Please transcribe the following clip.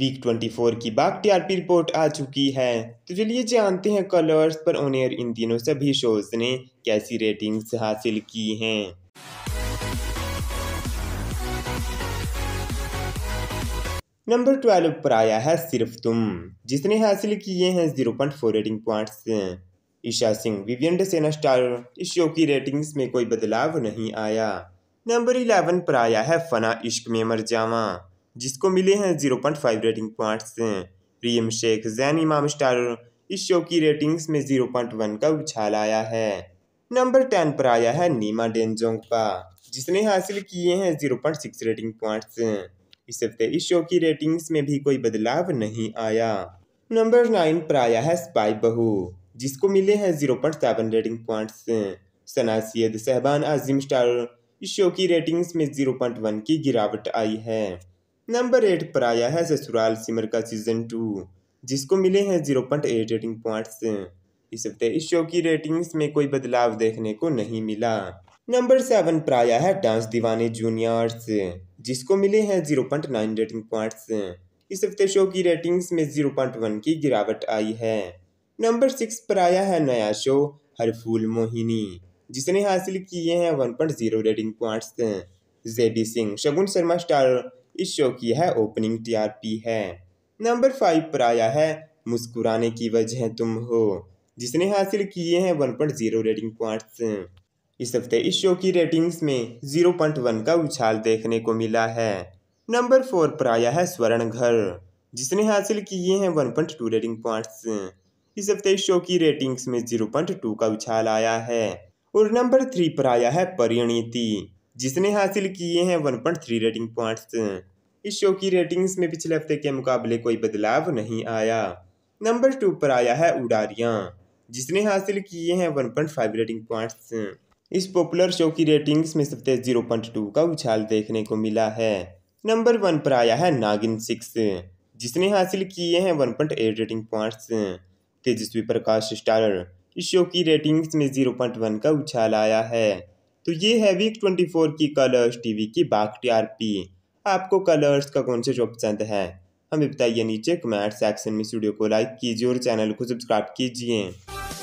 week 24 की बाग TRP report आ चुकी है तो चलिए जानते हैं कलर्स पर ऑन एयर इन तीनों सभी शोज ने कैसी रेटिंग्स हासिल की हैं नंबर ट्वेल्व पर आया है सिर्फ तुम जिसने हासिल किए हैं zero point four rating points Isha Singh Vivian Dsena star इस शो की रेटिंग्स में कोई बदलाव नहीं आया नंबर इलेवन पर आया है फना इश्क में मर जावा जिसको मिले हैं zero point five rating points Priyam Shaikh Jain Imam star इस शो की रेटिंग्स में जीरो पॉइंट वन का उछाल आया है नंबर टेन पर आया है नीमा डेंजोंग का जिसने हासिल किए हैं zero point six rating points इस हफ्ते इस शो की रेटिंग्स में भी कोई बदलाव नहीं आया नंबर नाइन पर आया है स्पाई बहू जिसको मिले हैं zero point seven rating points Sana Sayyed Shehban Azim star इस शो की रेटिंग्स में जीरो पॉइंट वन की गिरावट आई है नंबर एट पर आया है ससुराल सिमर का सीजन टू जिसको मिले हैं zero point eight rating points इस हफ्ते इस शो की रेटिंग्स में कोई बदलाव देखने को नहीं मिला नंबर सेवन पर आया है डांस दीवाने जूनियर्स जिसको मिले हैं zero point nine rating points इस हफ्ते शो की रेटिंग्स में जीरो पॉइंट वन की गिरावट आई है नंबर सिक्स पर आया है नया शो हर फूल मोहिनी जिसने हासिल किए हैं one point zero rating points JB Singh Shagun Sharma star इस शो की है ओपनिंग टीआरपी है नंबर फाइव पर आया है मुस्कुराने की वजह तुम हो जिसने हासिल किए हैं one point zero rating points इस हफ्ते इस शो की रेटिंग्स में जीरो पॉइंट वन का उछाल देखने को मिला है नंबर फोर पर आया है स्वर्ण घर जिसने हासिल किए हैं one point two rating points इस हफ्ते इस शो की रेटिंग्स में जीरो पॉइंट टू का उछाल आया है और नंबर थ्री पर आया है परिणीति जिसने हासिल किए हैं 1.3 रेटिंग पॉइंट्स इस शो की रेटिंग्स में पिछले हफ्ते के मुकाबले कोई बदलाव नहीं आया नंबर टू पर आया है उडारियां जिसने हासिल किए हैं 1.5 रेटिंग पॉइंट्स इस पॉपुलर शो की रेटिंग्स में सबसे 0.2 का उछाल देखने को मिला है नंबर वन पर आया है नागिन सिक्स जिसने हासिल किए हैं 1.8 rating points Tejasswi Prakash starrer इस शो की रेटिंग्स में वन का उछाल आया है तो ये है वीक ट्वेंटी फोर की कलर्स टीवी की आर पी आपको कलर्स का कौन से शो पसंद है हमें बताइए नीचे कमेंट सेक्शन में स्टूडियो को लाइक कीजिए और चैनल को सब्सक्राइब कीजिए